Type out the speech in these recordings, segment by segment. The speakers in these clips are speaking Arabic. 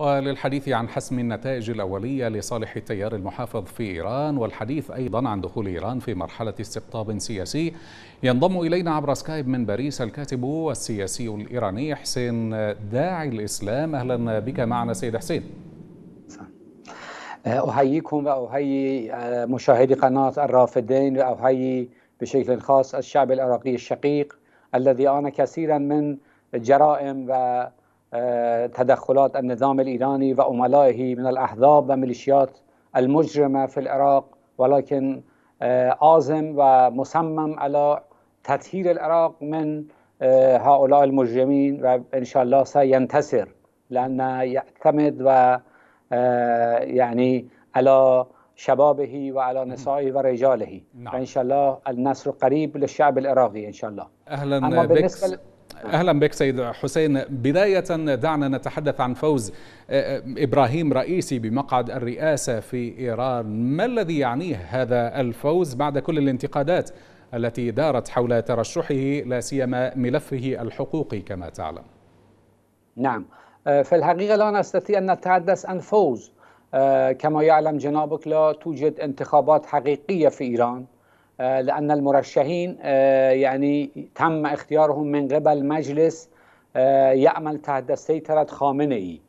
وللحديث عن حسم النتائج الأولية لصالح التيار المحافظ في إيران والحديث أيضا عن دخول إيران في مرحلة استقطاب سياسي ينضم إلينا عبر سكايب من باريس الكاتب والسياسي الإيراني حسين داعي الإسلام أهلا بك معنا سيد حسين أه، أحييكم وأحيي أه، مشاهدي قناة الرافدين وأحيي بشكل خاص الشعب العراقي الشقيق الذي آن كثيرا من جرائم و تدخلات النظام الإيراني وعملائه من الأحزاب وميليشيات المجرمة في العراق ولكن آه، آزم ومصمم على تطهير العراق من آه، هؤلاء المجرمين وإن شاء الله سينتصر لأنه يعتمد و آه، يعني على شبابه وعلى نسائه ورجاله نعم. فإن شاء الله النصر قريب للشعب العراقي إن شاء الله أهلا أما بالنسبة اهلا بك سيد حسين بدايه دعنا نتحدث عن فوز آه، آه، ابراهيم رئيسي بمقعد الرئاسه في ايران ما الذي يعنيه هذا الفوز بعد كل الانتقادات التي دارت حول ترشحه لا سيما ملفه الحقوقي كما تعلم نعم آه، في الحقيقه لا نستطيع ان نتحدث عن فوز كما يعلم جنابك لا توجد انتخابات حقيقيه في ايران آه، لأن المرشحين آه، يعني تم اختيارهم من قبل مجلس آه، يعمل تحت سيطرة خامنئي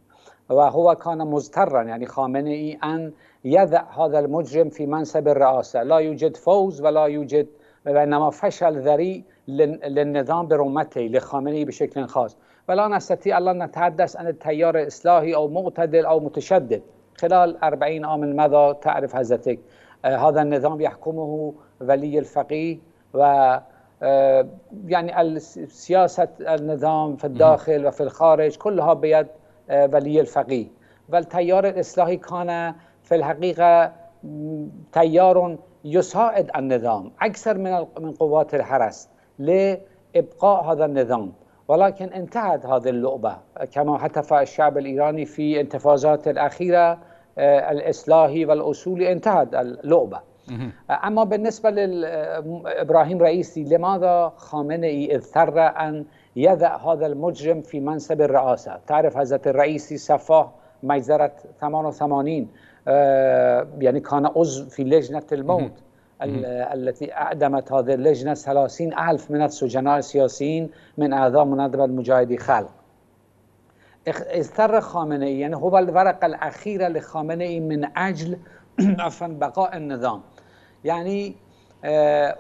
وهو كان مضطرا يعني خامنئي أن يضع هذا المجرم في منصب الرئاسة لا يوجد فوز ولا يوجد وإنما فشل ذريع للنظام برمته لخامنئي بشكل خاص ولا نستطيع أن نتحدث عن التيار الإصلاحي أو معتدل أو متشدد خلال 40 عام مضى تعرف حضرتك آه، هذا النظام يحكمه ولي الفقيه و آه، يعني سياسة النظام في الداخل وفي الخارج كلها بيد آه، ولي الفقيه والتيار الإصلاحي كان في الحقيقة تيار يساعد النظام أكثر من من قوات الحرس لإبقاء هذا النظام ولكن انتهت هذه اللعبة كما حتى الشعب الإيراني في انتفاضات الأخيرة آه، الإصلاحي والأصولي انتهت اللعبة آه، أما بالنسبة لإبراهيم آه، رئيسي لماذا خامنئي اضطر أن يضع هذا المجرم في منصب الرئاسة تعرف حضرت الرئيسي صفاه مجزرة 88 يعني كان عضو في لجنة الموت التي أعدمت هذه اللجنة 30 ألف من السجناء السياسيين من أعضاء منظمة المجاهدي خلق استر خامنه ای یعنی هو ورق الاخیر لخامنه ای من اجل افن بقاء النظام یعنی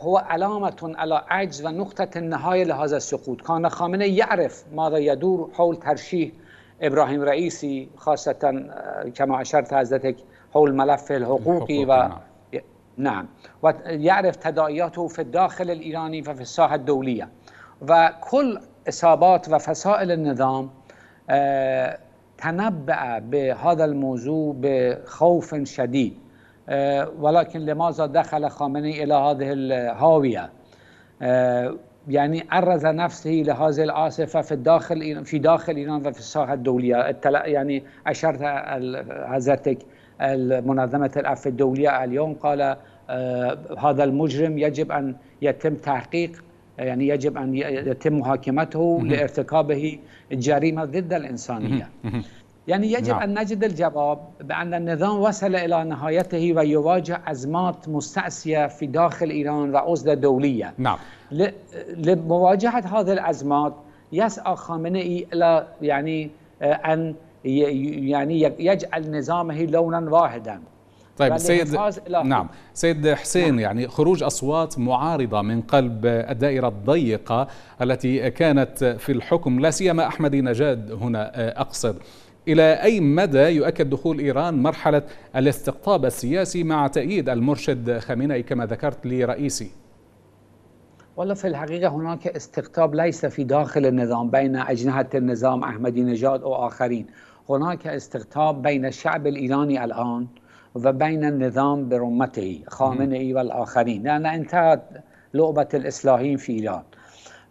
هو علامتون علی عجز و نقطه نهای لحاظ سقوط کان خامنه یعرف ماذا یدور حول ترشیح ابراهیم رئیسی خاصتا کما اشرت حضرتک حول ملف حقوقی و نعم داخل ایرانی و الداخل ساحت دولیه و کل اصابات و فسائل نظام آه، تنبأ بهذا الموضوع بخوف شديد آه، ولكن لماذا دخل خامنئي إلى هذه الهاوية آه، يعني عرض نفسه لهذه العاصفة في الداخل في داخل إيران وفي الساحة الدولية يعني أشرت حضرتك المنظمة العفو الدولية اليوم قال هذا المجرم يجب أن يتم تحقيق يعني يجب أن يتم محاكمته لارتكابه الجريمة ضد الإنسانية يعني يجب نعم. أن نجد الجواب بأن النظام وصل إلى نهايته ويواجه أزمات مستأسية في داخل إيران وعزلة دولية نعم. لمواجهة هذه الأزمات يسعى خامنئي إلى يعني آه، أن يعني يجعل نظامه لونا واحدا طيب السيد نعم سيد حسين نعم. يعني خروج اصوات معارضه من قلب الدائره الضيقه التي كانت في الحكم لا سيما احمدي نجاد هنا آه، اقصد إلى أي مدى يؤكد دخول إيران مرحلة الاستقطاب السياسي مع تأييد المرشد خامنئي كما ذكرت لرئيسي؟ والله في الحقيقة هناك استقطاب ليس في داخل النظام بين أجنحة النظام أحمدي نجاد واخرين هناك استقطاب بين الشعب الإيراني الآن وبين النظام برمته خامنئي والآخرين لأن انتهت لعبة الإصلاحيين في إيران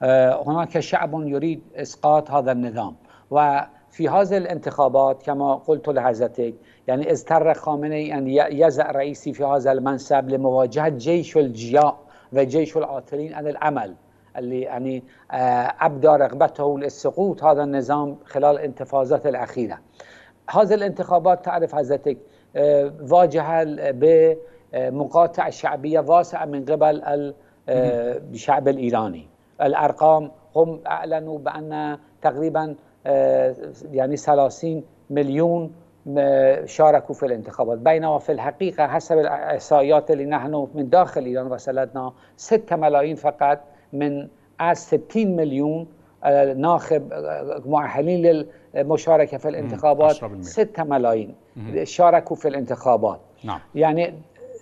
اه، هناك شعب يريد إسقاط هذا النظام وفي هذه الانتخابات كما قلت لحضرتك يعني اضطر خامنئي أن يزع رئيسي في هذا المنصب لمواجهة جيش الجياء وجيش العاطلين عن العمل اللي يعني أبدى اه، رغبته لسقوط هذا النظام خلال الانتفاضات الأخيرة هذه الانتخابات تعرف حضرتك واجهة بمقاطعة آه، شعبية واسعة من قبل آه، الشعب الإيراني الأرقام هم أعلنوا بأن تقريبا آه، يعني 30 مليون شاركوا في الانتخابات بينما في الحقيقة حسب الإحصائيات اللي نحن من داخل إيران وصلتنا 6 ملايين فقط من از 60 مليون ناخب مؤهلين للمشاركه في الانتخابات 6 ملايين شاركوا في الانتخابات نعم. يعني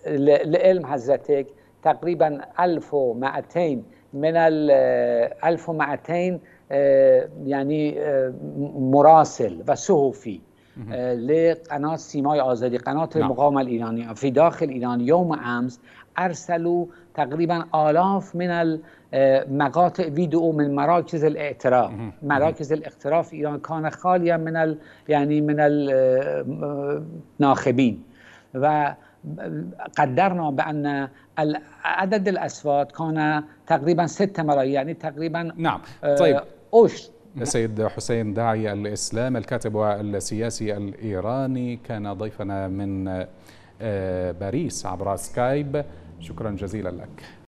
لعلم حضرتك تقريبا 1200 من ال 1200 آه، يعني آه، مراسل وصحفي لقناة سیمای آزادی قنات مقام الایرانی فی داخل ایران یوم امس ارسلوا تقریبا آلاف من مقاطع فيديو من مراكز الاعتراف مراكز الاقتراف ایران کان خالی خالیا من ال... یعنی من الناخبين و قدرنا بأن عدد الأصوات كان تقريبا ست ملايين يعني یعنی تقریبا نعم طیب السيد حسين داعي الإسلام الكاتب والسياسي الإيراني كان ضيفنا من آه، باريس عبر سكايب شكرا جزيلا لك